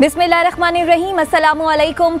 बिस्मिल्लाहिर्रहमानिर्रहीम अस्सलाम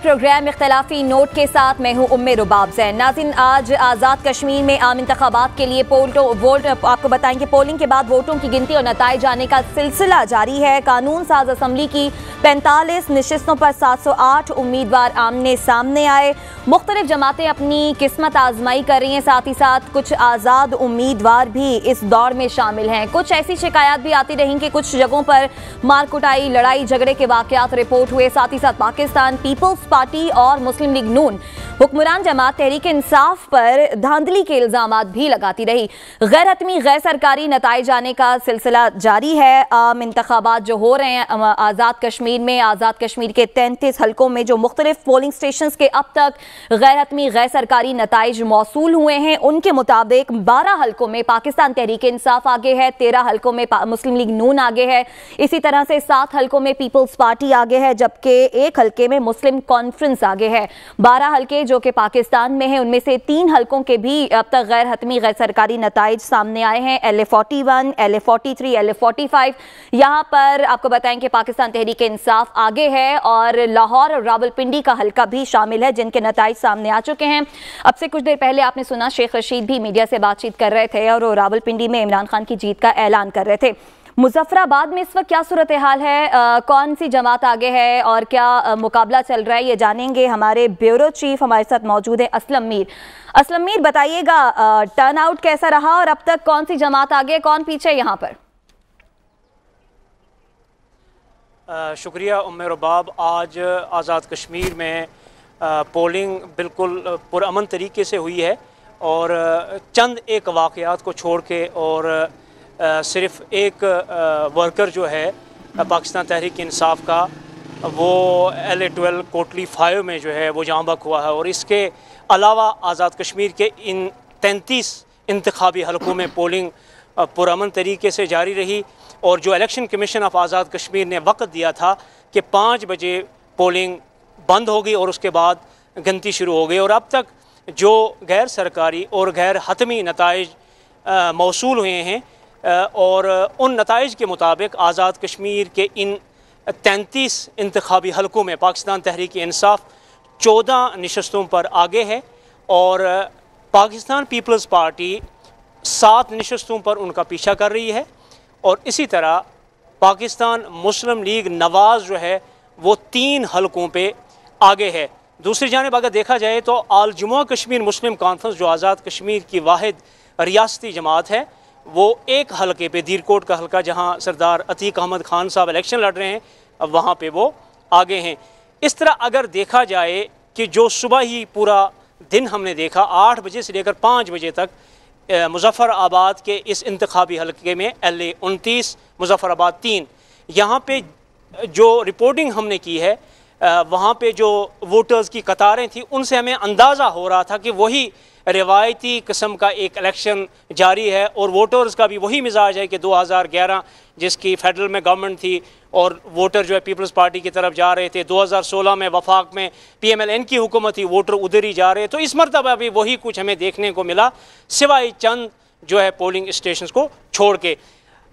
programme इख्तलाफी note के साथ मैं हूँ उम्मे रुबाब जैन नाजिन आज आज़ाद कश्मीर में आम इंतबात के लिए पोल्टो तो- वोट आपको बताएंगे पोलिंग के बाद वोटों की गिनती और नतज जाने का सिलसिला जारी है कानून साज असम्बली की पैंतालीस नशस्तों पर सात सौ आठ उम्मीदवार आमने सामने आए मुख्तलिफ जमातें अपनी किस्मत आजमाई कर रही हैं साथ ही साथ कुछ आज़ाद उम्मीदवार भी इस दौर में शामिल हैं कुछ ऐसी शिकायत भी आती रही कि कुछ जगहों पर मारकुटाई लड़ाई झगड़े के वाकत रिपोर्ट हुए साथ ही साथ पाकिस्तान पीपल्स पार्टी और मुस्लिम लीग नून हुक्मरान जमात तहरीक इंसाफ पर धांधली के इल्जाम भी लगाती रही गैर हतमी गैर सरकारी नतज आने का सिलसिला जारी है आम इंतबात जो हो रहे हैं आज़ाद कश्मीर में आज़ाद कश्मीर के तैंतीस हल्कों में जो मुख्तलिफ पोलिंग स्टेशन के अब तक गैर हतमी गैर सरकारी नतज मौसू हुए हैं उनके मुताबिक बारह हल्कों में पाकिस्तान तहरीक इंसाफ आगे है तेरह हल्कों में मुस्लिम लीग नून आगे है इसी तरह से सात हल्कों में पीपल्स पार्टी आगे है जबकि एक हल्के में मुस्लिम कॉन्फ्रेंस आगे है बारह हल्के जो कि पाकिस्तान में है उनमें से तीन हलकों के भी अब तक गैर हतमी गैर सरकारी नतज सामने आए हैं L A forty one L A forty three L A forty five यहाँ पर आपको बताएं कि पाकिस्तान तहरीक इंसाफ आगे है और लाहौर और रावलपिंडी का हल्का भी शामिल है जिनके नतज सामने आ चुके हैं अब से कुछ देर पहले आपने सुना शेख रशीद भी मीडिया से बातचीत कर रहे थे और वो रावलपिंडी में इमरान खान की जीत का ऐलान कर रहे थे मुजफ्फराबाद में इस वक्त क्या सूरत हाल है आ, कौन सी जमात आगे है और क्या आ, मुकाबला चल रहा है ये जानेंगे हमारे ब्यूरो चीफ हमारे साथ मौजूद है असलम मीर असलम मीर बताइएगा टर्न आउट कैसा रहा और अब तक कौन सी जमात आगे कौन पीछे यहाँ पर आ, शुक्रिया उमेर बाब आज आज़ाद कश्मीर में आ, पोलिंग बिल्कुल पुरमन तरीके से हुई है और चंद एक वाक़ को छोड़ के और सिर्फ एक वर्कर जो है पाकिस्तान तहरीक इंसाफ का वो L A twelve Kotli five में जो है वो जामबक हुआ है और इसके अलावा आज़ाद कश्मीर के इन तैंतीस इंतबी हलकों में पोलिंग पुरमन तरीके से जारी रही और जो election commission of Azad Kashmir ने वक्त दिया था कि पाँच बजे पोलिंग बंद होगी और उसके बाद गिनती शुरू हो गई और अब तक जो गैर सरकारी और गैर हतमी नतज मौसू हुए हैं और उन नतज के मुताबिक आज़ाद कश्मीर के इन तैंतीस इंतबी हलकों में पाकिस्तान तहरीक इंसाफ चौदह नशस्तों पर आगे है और पाकिस्तान पीपल्स पार्टी सात नशस्तों पर उनका पीछा कर रही है और इसी तरह पाकिस्तान मुस्लिम लीग नवाज़ जो है वो तीन हलकों पे आगे है दूसरी जानब अगर देखा जाए तो आलजुमा कश्मीर मुस्लिम कॉन्फ्रेंस जो आज़ाद कश्मीर की वाद रियाती जमात है वो एक हलके पे दीरकोट का हलका जहां सरदार अतीक अहमद खान साहब इलेक्शन लड़ रहे हैं अब वहां पे वो आगे हैं इस तरह अगर देखा जाए कि जो सुबह ही पूरा दिन हमने देखा आठ बजे से लेकर पाँच बजे तक मुजफ्फ़र आबाद के इस इंतबी हलके में एल ए उनतीस आबाद तीन यहाँ पे जो रिपोर्टिंग हमने की है वहाँ पे जो वोटर्स की कतारें थी उनसे हमें अंदाज़ा हो रहा था कि वही रिवायती कस्म का एक इलेक्शन जारी है और वोटर्स का भी वही मिजाज है कि 2011 जिसकी फेडरल में गवर्नमेंट थी और वोटर जो है पीपल्स पार्टी की तरफ जा रहे थे 2016 में वफाक में पी एम एल एन की हुकूमत थी वोटर उधर ही जा रहे तो इस मरतबा भी वही कुछ हमें देखने को मिला सिवाय चंद जो है पोलिंग स्टेशन को छोड़ के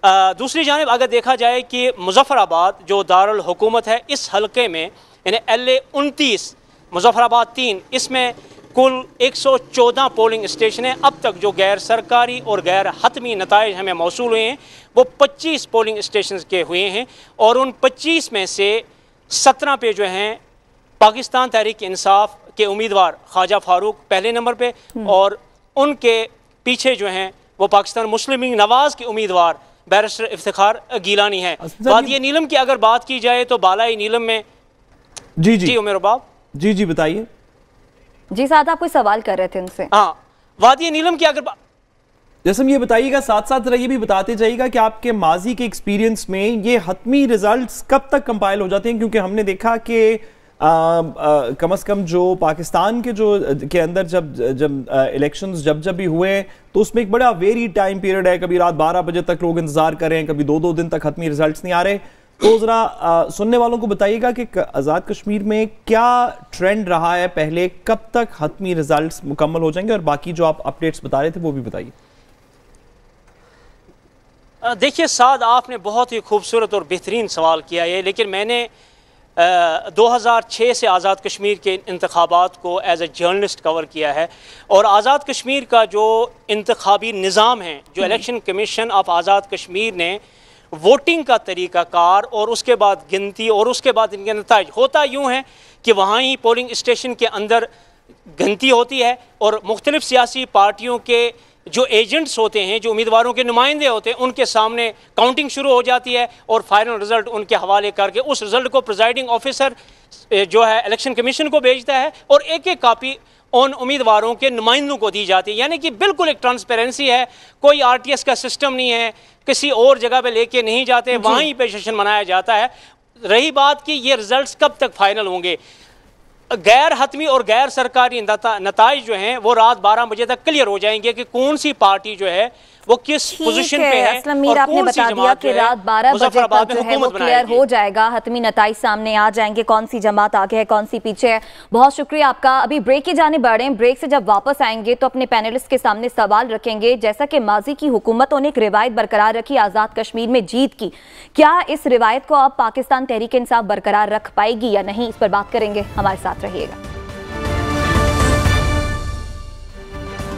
आ, दूसरी जानब अगर देखा जाए कि मुजफ़राबाद जो दारुल हुकूमत है इस हलके में यानी एल ए उनतीस मुजफ़राबाद तीन इसमें कुल 114 पोलिंग स्टेशन हैं अब तक जो गैर सरकारी और गैर हतमी नतज हमें मौसू हुए हैं वो 25 पोलिंग स्टेशन के हुए हैं और उन 25 में से 17 पे जो हैं पाकिस्तान तहरीक इंसाफ के उम्मीदवार ख्वाजा फारूक पहले नंबर पे हम्म। और उनके पीछे जो हैं वो पाकिस्तान मुस्लिम लीग नवाज़ के उम्मीदवार बैरिस्टर इफ्तार गीलानी है अच्छा, बात ये नीलम की अगर बात की जाए तो बालाई नीलम में जी जी, जी उमेर बाब जी जी बताइए जी साथ आप कोई सवाल कर रहे थे उनसे हाँ वादी नीलम की अगर जसम ये बताइएगा साथ साथ जरा ये भी बताते जाइएगा कि आपके माजी के एक्सपीरियंस में ये हतमी रिजल्ट्स कब तक कंपाइल हो जाते हैं क्योंकि हमने देखा कि कम से कम जो पाकिस्तान के जो के अंदर जब जब इलेक्शंस जब जब भी हुए तो उसमें एक बड़ा वेरी टाइम पीरियड है कभी रात 12 बजे तक लोग इंतजार कर रहे हैं कभी दो दो दिन तक हतमी रिजल्ट्स नहीं आ रहे तो ज़रा सुनने वालों को बताइएगा कि आज़ाद कश्मीर में क्या ट्रेंड रहा है पहले कब तक हतमी रिजल्ट मुकम्मल हो जाएंगे और बाकी जो आप अपडेट्स बता रहे थे वो भी बताइए देखिए साद आपने बहुत ही खूबसूरत और बेहतरीन सवाल किया है लेकिन मैंने आ, 2006 से आज़ाद कश्मीर के इंतबात को एज ए जर्नलिस्ट कवर किया है और आज़ाद कश्मीर का जो इंतबी निज़ाम है जो election commission of Azad Kashmir ने वोटिंग का तरीक़ाकार और उसके बाद गिनती और उसके बाद इनके नतज होता यूँ है कि वहाँ ही पोलिंग स्टेशन के अंदर गिनती होती है और मुख्तलिफ़ सियासी पार्टियों के जो एजेंट्स होते हैं जो उम्मीदवारों के नुमाइंदे होते हैं उनके सामने काउंटिंग शुरू हो जाती है और फाइनल रिजल्ट उनके हवाले करके उस रिजल्ट को प्रिजाइडिंग ऑफिसर जो है इलेक्शन कमीशन को भेजता है और एक एक कापी उन उम्मीदवारों के नुमाइंदों को दी जाती है यानी कि बिल्कुल एक ट्रांसपेरेंसी है कोई आरटीएस का सिस्टम नहीं है किसी और जगह पे लेके नहीं जाते वहीं पे सेशन मनाया जाता है रही बात कि ये रिजल्ट्स कब तक फाइनल होंगे गैर हतमी और गैर सरकारी नतज जो हैं वो रात बारह बजे तक क्लियर हो जाएंगे कि कौन सी पार्टी जो है वो किस पोजीशन पे है असलम मीर आपने बता दिया कि रात 12 बजे तक जो है वो क्लियर हो जाएगा हतमी नतज सामने आ जाएंगे कौन सी जमात आगे है कौन सी पीछे है बहुत शुक्रिया आपका अभी ब्रेक की जाने बढ़े हैं ब्रेक से जब वापस आएंगे तो अपने पैनलिस्ट के सामने सवाल रखेंगे जैसा कि माजी की हुकूमतों ने एक रिवायत बरकरार रखी आज़ाद कश्मीर में जीत की क्या इस रिवायत को अब पाकिस्तान तहरीक इंसाफ बरकरार रख पाएगी या नहीं इस पर बात करेंगे हमारे साथ रहिएगा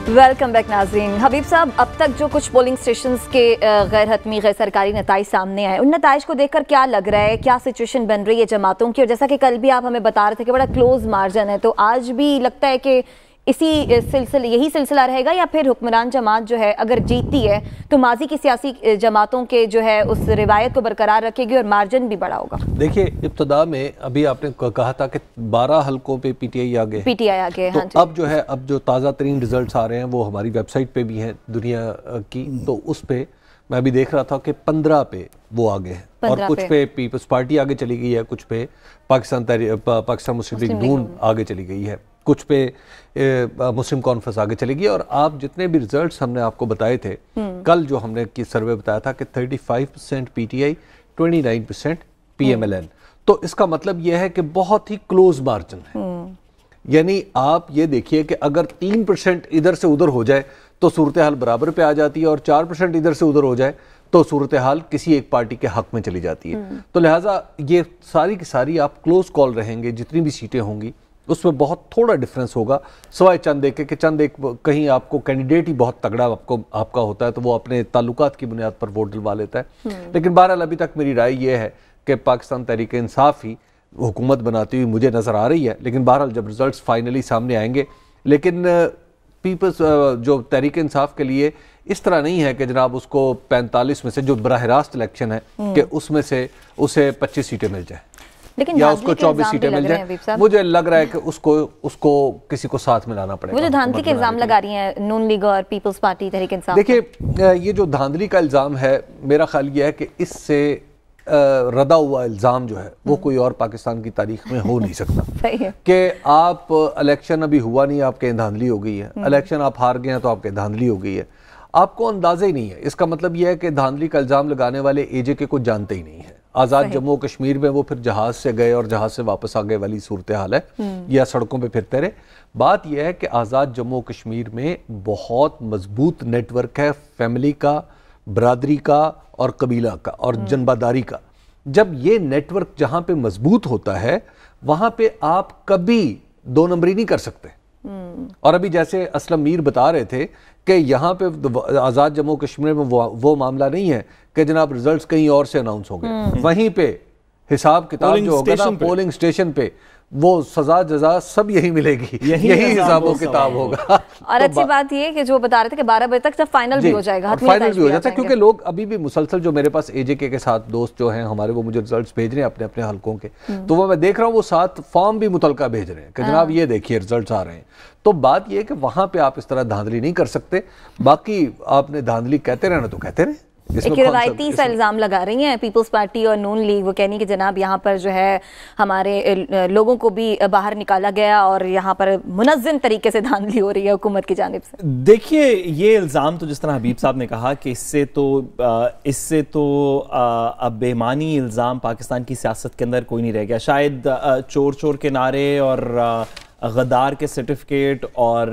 वेलकम बैक नाजरीन हबीब साहब अब तक जो कुछ पोलिंग स्टेशन के गैर हतमी गैर सरकारी नतज सामने आए उन नतज को देखकर क्या लग रहा है क्या सिचुएशन बन रही है जमातों की और जैसा कि कल भी आप हमें बता रहे थे कि बड़ा क्लोज मार्जन है तो आज भी लगता है कि इसी सिलसिले यही सिलसिला रहेगा या फिर हुक्मरान जमात जो है अगर जीतती है तो माजी की सियासी जमातों के जो है उस रिवायत को बरकरार रखेगी और मार्जिन भी बड़ा होगा देखिए इब्तदा में अभी आपने कहा था कि बारह हल्कों पे पीटीआई आ गए पीटीआई आ गए तो हाँ अब जो है अब जो ताज़ा तरीन रिजल्ट आ रहे हैं वो हमारी वेबसाइट पर भी हैं दुनिया की हम्म। तो उस पर मैं अभी देख रहा था कि पंद्रह पे वो आगे है और कुछ पे पीपल्स पार्टी आगे चली गई है कुछ पे पाकिस्तान पाकिस्तान मुस्लिम लीग नून आगे चली गई है कुछ पे मुस्लिम कॉन्फ्रेंस आगे चलेगी और आप जितने भी रिजल्ट्स हमने आपको बताए थे हम्म। कल जो हमने की सर्वे बताया था कि 35 percent P T I percent P तो इसका मतलब यह है कि बहुत ही क्लोज मार्जिन है हम्म। यानी आप ये देखिए कि अगर तीन परसेंट इधर से उधर हो जाए तो सूरत हाल बराबर पे आ जाती है और चार परसेंट इधर से उधर हो जाए तो सूरत हाल किसी एक पार्टी के हक में चली जाती है हम्म। तो लिहाजा ये सारी की सारी आप क्लोज कॉल रहेंगे जितनी भी सीटें होंगी उसमें बहुत थोड़ा डिफरेंस होगा सवाए चंद एक कि चंद एक कहीं आपको कैंडिडेट ही बहुत तगड़ा आपको आपका होता है तो वो अपने ताल्लुकात की बुनियाद पर वोट डलवा लेता है हम्म। लेकिन बहरहाल अभी तक मेरी राय यह है कि पाकिस्तान तहरीक इंसाफ ही हुकूमत बनाती हुई मुझे नज़र आ रही है लेकिन बहरहाल जब रिज़ल्ट फाइनली सामने आएंगे लेकिन पीपल्स जो तहरीक इंसाफ के लिए इस तरह नहीं है कि जनाब उसको पैंतालीस में से जो बरह रास्त इलेक्शन है हम्म। कि उसमें से उसे पच्चीस सीटें मिल जाए लेकिन या उसको 24 सीटें मिल जाए मुझे लग रहा है कि उसको उसको किसी को साथ मिलाना पड़ेगा वो जो धांधली के इल्जाम लगा रही हैं नून लीग और पीपल्स पार्टी तहरीक इंसाफ देखिए ये जो धांधली का इल्जाम है मेरा ख्याल ये है कि इससे रदा हुआ इल्ज़ाम जो है वो हम्म। कोई और पाकिस्तान की तारीख में हो नहीं सकता कि आप इलेक्शन अभी हुआ नहीं आपके धांधली हो गई है हम्म। इलेक्शन आप हार गए हैं तो आपके धांधली हो गई है आपको अंदाजा ही नहीं है इसका मतलब यह है कि धांधली का इल्ज़ाम लगाने वाले एजे के को जानते ही नहीं है आज़ाद जम्मू कश्मीर में वो फिर जहाज़ से गए और जहाज़ से वापस आ गए वाली सूरत हाल है हम्म। या सड़कों पर फिरते रहे बात यह है कि आज़ाद जम्मू कश्मीर में बहुत मजबूत नेटवर्क है फैमिली का बरदरी का और कबीला का और हम्म। जनबादारी का जब ये नेटवर्क जहाँ पे मजबूत होता है वहाँ पे आप कभी दो नंबरी नहीं कर सकते हम्म। और अभी जैसे असलम मीर बता रहे थे कि यहाँ पे आज़ाद जम्मू कश्मीर में वो, वो मामला नहीं है कि जनाब रिजल्ट्स कहीं और से अनाउंस हो गए हम्म। वहीं पे हिसाब किताब जो होगा ना पोलिंग स्टेशन पे वो सजा जजा सब यही मिलेगी यही, हिसाब किताब होगा और तो अच्छी बात यह कि जो बता रहे थे कि 12 बजे तक सब फाइनल भी हो जाएगा फाइनल भी हो जाता है क्योंकि लोग अभी भी मुसलसल जो मेरे पास एजेके के साथ दोस्त जो हैं हमारे वो मुझे रिजल्ट्स भेज रहे हैं अपने अपने हलकों के हम्म। तो वो मैं देख रहा हूँ वो साथ फॉर्म भी मुतलका भेज रहे हैं कि जनाब हाँ। ये देखिए रिजल्ट आ रहे हैं तो बात यह कि वहां पर आप इस तरह धांधली नहीं कर सकते बाकी आपने धांधली कहते रहना तो कहते रहे एक रवायती सा इल्ज़ाम लगा रही हैं पीपल्स पार्टी और नून लीग वो कह रही कि जनाब यहाँ पर जो है हमारे लोगों को भी बाहर निकाला गया और यहाँ पर मुनजम तरीके से धांधली हो रही है हुकूमत की जानब से देखिए ये इल्ज़ाम तो जिस तरह हबीब साहब ने कहा कि इससे तो इससे तो अब बेमानी इल्ज़ाम पाकिस्तान की सियासत के अंदर कोई नहीं रह गया शायद चोर चोर के नारे और गदार के सर्टिफिकेट और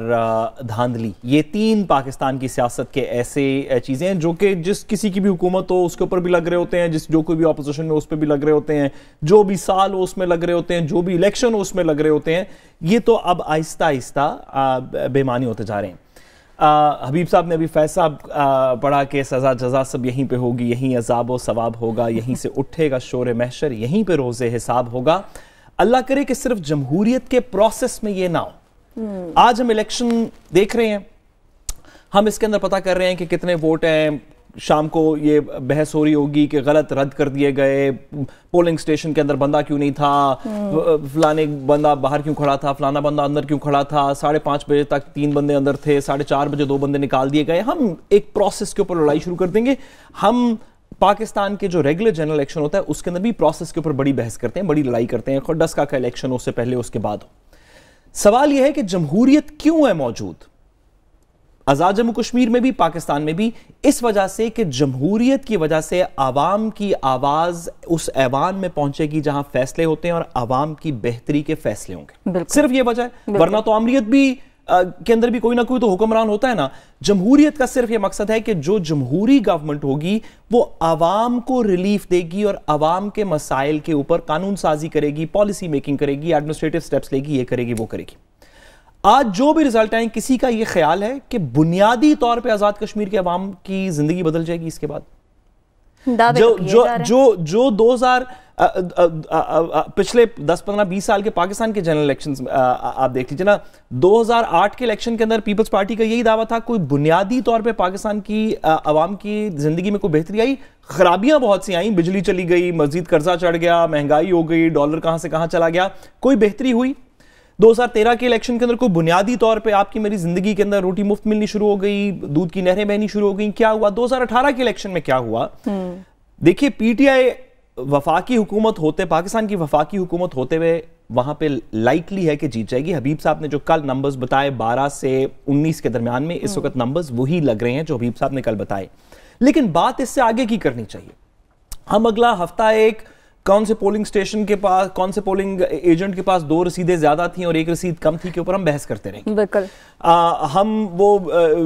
धांधली ये तीन पाकिस्तान की सियासत के ऐसे चीज़ें हैं जो कि जिस किसी की भी हुकूमत हो उसके ऊपर भी लग रहे होते हैं जिस जो कोई भी अपोजिशन में उस पर भी लग रहे होते हैं जो भी साल हो उसमें लग रहे होते हैं जो भी इलेक्शन हो उसमें लग रहे होते हैं ये तो अब आहिस्ता आहिस्ता बेमानी होते जा रहे हैं आ, हबीब साहब ने अभी फैज साहब पढ़ा कि सज़ा जजा सब यहीं पे होगी यहीं अजाब व सवाब होगा यहीं से उठेगा शोर महशर यहीं पे रोज़े हिसाब होगा अल्लाह करे कि सिर्फ जमहूरियत के प्रोसेस में ये ना हो आज हम इलेक्शन देख रहे हैं हम इसके अंदर पता कर रहे हैं कि कितने वोट हैं शाम को ये बहस हो रही होगी कि गलत रद्द कर दिए गए पोलिंग स्टेशन के अंदर बंदा क्यों नहीं था फलाने बंदा बाहर क्यों खड़ा था फलाना बंदा अंदर क्यों खड़ा था साढ़े पांच बजे तक तीन बंदे अंदर थे साढ़े चार बजे दो बंदे निकाल दिए गए हम एक प्रोसेस के ऊपर लड़ाई शुरू कर देंगे हम पाकिस्तान के जो रेगुलर जनरल इलेक्शन होता है उसके अंदर भी प्रोसेस के ऊपर बड़ी बहस करते हैं बड़ी लड़ाई करते हैं खुडस्का का इलेक्शन उससे पहले उसके बाद हो सवाल यह है कि जमहूरियत क्यों है मौजूद आज़ाद जम्मू कश्मीर में भी पाकिस्तान में भी इस वजह से कि जमहूरियत की वजह से आवाम की आवाज़ उस ऐवान में पहुंचेगी जहां फैसले होते हैं और आवाम की बेहतरी के फैसले होंगे सिर्फ ये वजह है वरना तो अमरीत भी के अंदर भी कोई ना कोई तो हुक्मरान होता है ना जमहूरियत का सिर्फ यह मकसद है कि जो जमहूरी गवर्नमेंट होगी वो आवाम को रिलीफ देगी और आवाम के मसाइल के ऊपर कानून साजी करेगी पॉलिसी मेकिंग करेगी एडमिनिस्ट्रेटिव स्टेप्स लेगी ये करेगी वो करेगी आज जो भी रिजल्ट आए किसी का यह ख्याल है कि बुनियादी तौर पर आज़ाद कश्मीर के आवाम की जिंदगी बदल जाएगी इसके बाद तो जो जो जो जो 2000 पिछले 10 15 20 साल के पाकिस्तान के जनरल इलेक्शन आप देख लीजिए ना 2008 के इलेक्शन के अंदर पीपल्स पार्टी का यही दावा था कोई बुनियादी तौर पे पाकिस्तान की आवाम की जिंदगी में कोई बेहतरी आई खराबियां बहुत सी आई बिजली चली गई मस्जिद कर्जा चढ़ गया महंगाई हो गई डॉलर कहां से कहां चला गया कोई बेहतरी हुई 2013 के इलेक्शन के अंदर कोई बुनियादी तौर पे आपकी मेरी जिंदगी के अंदर रोटी मुफ्त मिलनी शुरू हो गई दूध की नहरें बहनी शुरू हो गई क्या हुआ 2018 के इलेक्शन में क्या हुआ हम्म। देखिए पीटीआई वफाकी हुकूमत होते पाकिस्तान की वफाकी हुकूमत होते हुए वहां पे लाइकली है कि जीत जाएगी हबीब साहब ने जो कल नंबर्स बताए 12 से 19 के दरमियान में इस हम्म। वक्त नंबर्स वही लग रहे हैं जो हबीब साहब ने कल बताए लेकिन बात इससे आगे की करनी चाहिए हम अगला हफ्ता एक कौन से पोलिंग स्टेशन के पास कौन से पोलिंग एजेंट के पास दो रसीदें ज्यादा थी और एक रसीद कम थी के ऊपर हम बहस करते रहेंगे बिल्कुल आ, हम वो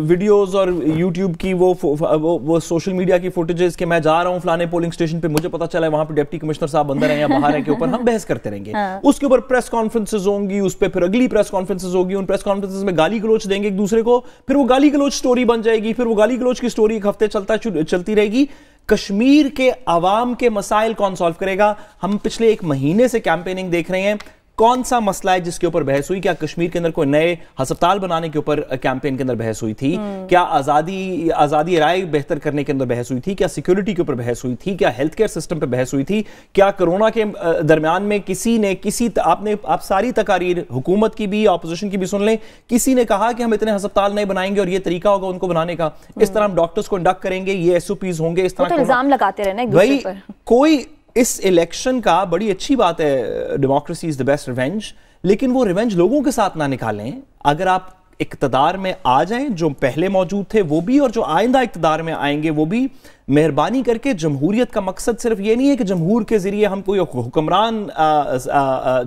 वीडियोस और यूट्यूब की वो वो, वो सोशल मीडिया की फोटेजेस के मैं जा रहा हूँ फलाने पोलिंग स्टेशन पे मुझे पता चला है वहां पे डिप्टी कमिश्नर साहब अंदर हैं या बाहर हैं के ऊपर हम बहस करते रहेंगे हाँ। उसके ऊपर प्रेस कॉन्फ्रेंसेज होंगी उस पर फिर अगली प्रेस कॉन्फ्रेंसेज होगी उन प्रेस कॉन्फ्रेंसेज में गाली गलोच देंगे एक दूसरे को फिर वो गाली गलोच स्टोरी बन जाएगी फिर वो गाली गलोच की स्टोरी एक हफ्ते चलता चलती रहेगी कश्मीर के आवाम के मसाइल कौन सॉल्व करेगा हम पिछले एक महीने से कैंपेनिंग देख रहे हैं कौन सा मसला है जिसके ऊपर बहस हुई क्या कश्मीर के अंदर कोई नए अस्पताल बनाने के ऊपर कैंपेन के अंदर बहस हुई थी हम्म। क्या आजादी आजादी राय बेहतर करने के अंदर बहस हुई थी क्या सिक्योरिटी के ऊपर बहस हुई थी क्या हेल्थ केयर सिस्टम पर बहस हुई थी क्या कोरोना के दरमियान में किसी ने किसी त, आपने आप सारी तकारीर हुकूमत की भी अपोजिशन की भी सुन लें किसी ने कहा कि हम इतने अस्पताल नए बनाएंगे और ये तरीका होगा उनको बनाने का इस हम्म। तरह हम डॉक्टर्स को इंडक्ट करेंगे ये एसओपीज होंगे इस तरह तो लगाते रहे कोई इस इलेक्शन का बड़ी अच्छी बात है democracy is the best revenge लेकिन वो रिवेंज लोगों के साथ ना निकालें अगर आप इकतदार में आ जाएं जो पहले मौजूद थे वो भी और जो आइंदा इकतदार में आएंगे वो भी मेहरबानी करके जमहूरियत का मकसद सिर्फ ये नहीं है कि जमहूर के जरिए हम कोई हुक्मरान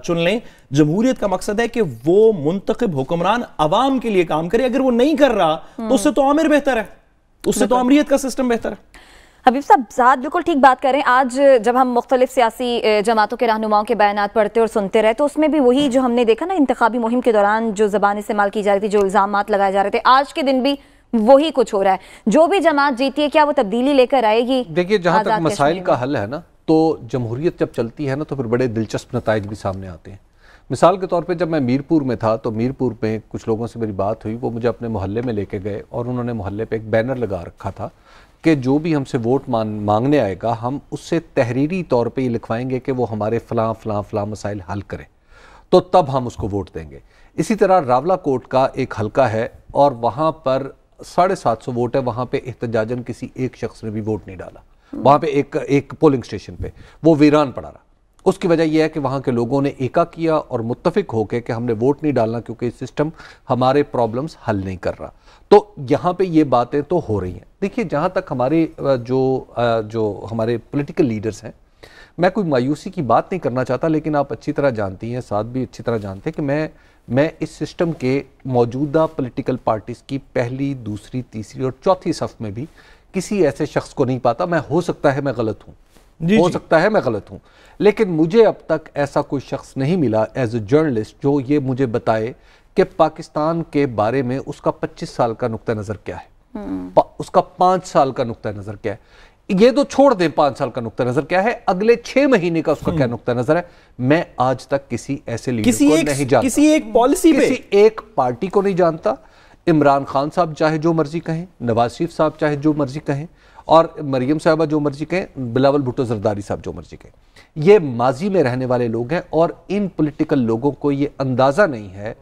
चुन लें जमहूरियत का मकसद है कि वो मुंतखब हुक्मरान आवाम के लिए काम करे अगर वो नहीं कर रहा तो हम्म। उससे तो आमिर बेहतर है उससे तो अमरीत का सिस्टम बेहतर है हबीब साहब साथ बिल्कुल ठीक बात करें आज जब हम मुख्तलिफ सियासी जमातों के रहनुमाओं के बयान पढ़ते और सुनते रहे तो उसमें भी वही जो हमने देखा ना इंतबी मुहिम के दौरान जो जबान इस्तेमाल की जा रही थी जो इल्ज़ाम लगाए जा रहे थे आज के दिन भी वही कुछ हो रहा है जो भी जमात जीती है क्या वो तब्दीली लेकर आएगी देखिए जहाँ तक मसाइल का हल है ना तो जमहूरियत जब चलती है ना तो फिर बड़े दिलचस्प नतज भी सामने आते हैं मिसाल के तौर पे जब मैं मीरपुर में था तो मीरपुर में कुछ लोगों से मेरी बात हुई वो मुझे अपने मोहल्ले में लेके गए और उन्होंने मोहल्ले पे एक बैनर लगा रखा था कि जो भी हमसे वोट मान मांगने आएगा हम उससे तहरीरी तौर पे ये लिखवाएंगे कि वो हमारे फ़लाँ फ़लाँ फ़लाँ मसाइल हल करें तो तब हम उसको वोट देंगे इसी तरह रावला कोट का एक हलका है और वहाँ पर साढ़े सात सौ वोट है वहाँ पे एहतजाजन किसी एक शख्स ने भी वोट नहीं डाला वहाँ पे एक एक पोलिंग स्टेशन पे वो वीरान पड़ा रहा उसकी वजह यह है कि वहाँ के लोगों ने एका किया और मुतफिक होकर कि हमने वोट नहीं डालना क्योंकि सिस्टम हमारे प्रॉब्लम्स हल नहीं कर रहा तो यहाँ पे ये बातें तो हो रही हैं देखिए जहाँ तक हमारे जो जो हमारे पॉलिटिकल लीडर्स हैं मैं कोई मायूसी की बात नहीं करना चाहता लेकिन आप अच्छी तरह जानती हैं साथ भी अच्छी तरह जानते हैं कि मैं मैं इस सिस्टम के मौजूदा पॉलिटिकल पार्टीज़ की पहली दूसरी तीसरी और चौथी सफ में भी किसी ऐसे शख्स को नहीं पाता मैं हो सकता है मैं गलत हूँ हो जी। सकता है मैं गलत हूँ लेकिन मुझे अब तक ऐसा कोई शख्स नहीं मिला एज ए जर्नलिस्ट जो ये मुझे बताए कि पाकिस्तान के बारे में उसका 25 साल का नुकता नज़र क्या है हम्म। उसका पांच साल का नुकता नज़र क्या है ये तो छोड़ दें पांच साल का नुकता नजर क्या है अगले छह महीने का उसका क्या हम्म। नुकता नजर है मैं आज तक किसी ऐसे लीडर किसी को एक, नहीं जानता किसी एक पॉलिसी किसी पे। एक पार्टी को नहीं जानता इमरान खान साहब चाहे जो मर्जी कहें नवाज शरीफ साहब चाहे जो मर्जी कहें और मरियम साहबा जो मर्जी कहें बिलावल भुट्टो जरदारी साहब जो मर्जी कहें ये माजी में रहने वाले लोग हैं और इन पोलिटिकल लोगों को ये अंदाज़ा नहीं है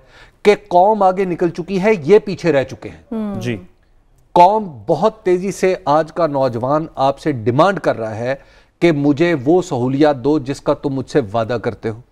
कि कौम आगे निकल चुकी है ये पीछे रह चुके हैं हम्म। जी कौम बहुत तेजी से आज का नौजवान आपसे डिमांड कर रहा है कि मुझे वो सहूलियात दो जिसका तुम मुझसे वादा करते हो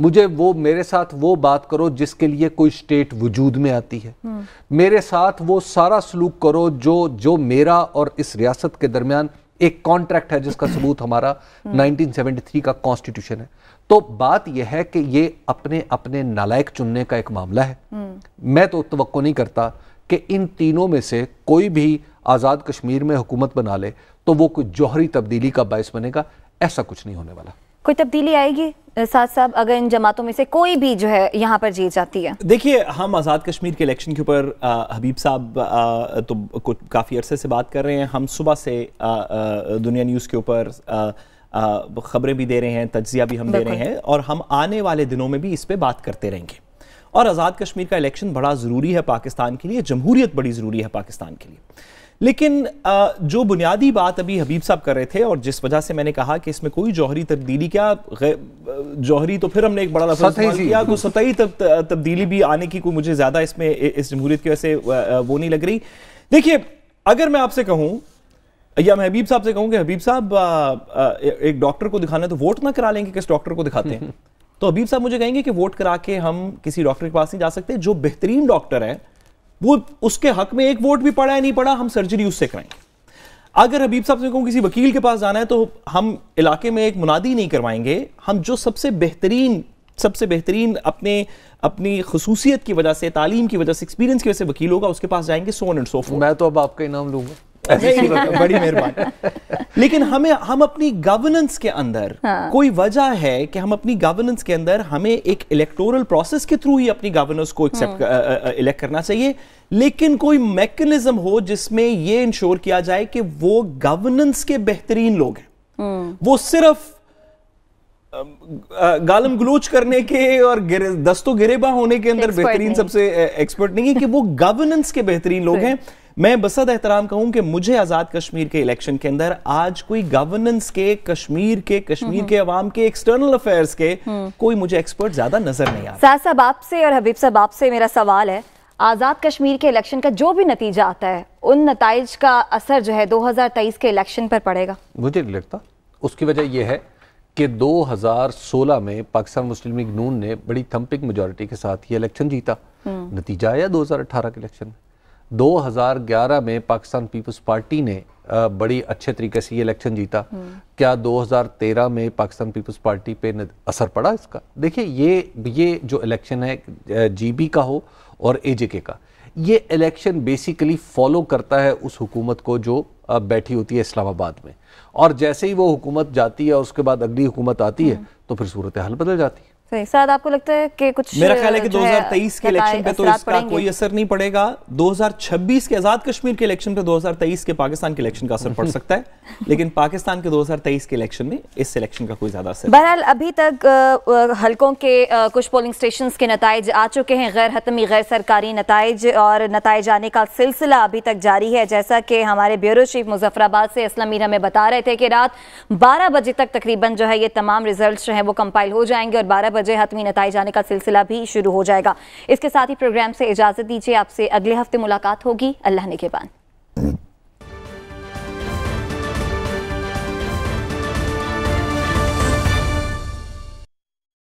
मुझे वो मेरे साथ वो बात करो जिसके लिए कोई स्टेट वजूद में आती है हम्म। मेरे साथ वो सारा सलूक करो जो जो मेरा और इस रियासत के दरमियान एक कॉन्ट्रैक्ट है जिसका सबूत हमारा 1973 का कॉन्स्टिट्यूशन है तो बात यह है कि ये अपने अपने नालायक चुनने का एक मामला है हम्म। मैं तो तवक्को नहीं करता कि इन तीनों में से कोई भी आज़ाद कश्मीर में हुकूमत बना ले तो वो कोई जौहरी तब्दीली का बायस बनेगा ऐसा कुछ नहीं होने वाला कोई तब्दीली आएगी साथ साथ अगर इन जमातों में से कोई भी जो है यहाँ पर जीत जाती है देखिए हम आज़ाद कश्मीर के इलेक्शन के ऊपर हबीब साहब तो कुछ काफ़ी अरसे से बात कर रहे हैं हम सुबह से आ, आ, दुनिया न्यूज़ के ऊपर खबरें भी दे रहे हैं तजिया भी हम दे रहे हैं और हम आने वाले दिनों में भी इस पर बात करते रहेंगे और आज़ाद कश्मीर का इलेक्शन बड़ा ज़रूरी है पाकिस्तान के लिए जमहूरियत बड़ी ज़रूरी है पाकिस्तान के लिए लेकिन जो बुनियादी बात अभी हबीब साहब कर रहे थे और जिस वजह से मैंने कहा कि इसमें कोई जौहरी तब्दीली क्या जौहरी तो फिर हमने एक बड़ा किया कोई सतही तब्दीली भी आने की कोई मुझे ज्यादा इसमें इस जमहूरियत की वजह से वो नहीं लग रही देखिए अगर मैं आपसे कहूं या मैं हबीब साहब से कहूँ कि हबीब साहब एक डॉक्टर को दिखाना तो वोट ना करा लेंगे किस डॉक्टर को दिखाते हैं तो हबीब साहब मुझे कहेंगे कि वोट करा के हम किसी डॉक्टर के पास नहीं जा सकते जो बेहतरीन डॉक्टर है वो उसके हक में एक वोट भी पड़ा है नहीं पड़ा हम सर्जरी उससे कराएंगे अगर हबीब साहब से कहूँ किसी वकील के पास जाना है तो हम इलाके में एक मुनादी नहीं करवाएंगे हम जो सबसे बेहतरीन सबसे बेहतरीन अपने अपनी खसूसियत की वजह से तालीम की वजह से एक्सपीरियंस की वजह से वकील होगा उसके पास जाएंगे सो एंड सो मैं तो अब आपका इनाम लूंगा बड़ी मेहरबानी लेकिन हमें हम अपनी गवर्नेंस के अंदर हाँ. कोई वजह है कि हम अपनी गवर्नेंस के अंदर हमें एक इलेक्टोरल प्रोसेस के थ्रू ही अपनी गवर्नेंस को एक्सेप्ट हम्म। इलेक्ट करना चाहिए लेकिन कोई मैकेनिज्म हो जिसमें यह इंश्योर किया जाए कि वो गवर्नेंस के बेहतरीन लोग हैं हम्म। वो सिर्फ गालम गलूच करने के और गिरे, दस्तों गिरेबा होने के अंदर बेहतरीन सबसे एक्सपर्ट नहीं है कि वो गवर्नेंस के बेहतरीन लोग हैं मैं बसद एहतराम कहूं कि मुझे आज़ाद कश्मीर के इलेक्शन के अंदर आज कोई गवर्नेंस के कश्मीर के कश्मीर के अवाम हम्म। के एक्सटर्नल अफेयर्स के हम्म। कोई मुझे एक्सपर्ट ज्यादा नजर नहीं आया साहब आपसे और हबीब साहब आपसे मेरा सवाल है आज़ाद कश्मीर के इलेक्शन का जो भी नतीजा आता है उन नतज का असर जो है 2023 के इलेक्शन पर पड़ेगा मुझे नहीं लगता उसकी वजह यह है कि 2016 में पाकिस्तान मुस्लिम लीग नून ने बड़ी थम्पिंग मेजोरिटी के साथ ये इलेक्शन जीता हम्म। नतीजा आया 2018 के इलेक्शन में 2011 में पाकिस्तान पीपल्स पार्टी ने बड़ी अच्छे तरीके से ये इलेक्शन जीता हम्म। क्या 2013 में पाकिस्तान पीपल्स पार्टी पे असर पड़ा इसका देखिए ये ये जो इलेक्शन है जीबी का हो और एजेके का ये इलेक्शन बेसिकली फॉलो करता है उस हुकूमत को जो बैठी होती है इस्लामाबाद में और जैसे ही वो हुकूमत जाती है उसके बाद अगली हुकूमत आती है हम्म। तो फिर सूरत हाल बदल जाती है शायद आपको लगता है कि कुछ मेरा ख्याल है कि 2023 के इलेक्शन पे तो इसका कोई असर नहीं पड़ेगा 2026 के आजाद कश्मीर के इलेक्शन पे 2023 के पाकिस्तान के इलेक्शन का असर पड़ सकता है लेकिन पाकिस्तान के 2023 के इलेक्शन में इस इलेक्शन का कोई ज्यादा असर बहरहाल अभी तक हलकों के कुछ पोलिंग स्टेशन के नतज आ चुके हैं गैर हतमी गैर सरकारी नतज और नतज आने का सिलसिला अभी तक जारी है जैसा कि हमारे ब्यूरो चीफ मुजफ्फराबाद से असलम मीर हमें बता रहे थे कि रात बारह बजे तक तकरीबन जो है ये तमाम रिजल्ट जो है वो कंपाइल हो जाएंगे और बारह बजे हतमी नतज आने का सिलसिला भी शुरू हो जाएगा इसके साथ ही प्रोग्राम से इजाजत दीजिए आपसे अगले हफ्ते मुलाकात होगी अल्लाह ने के बाद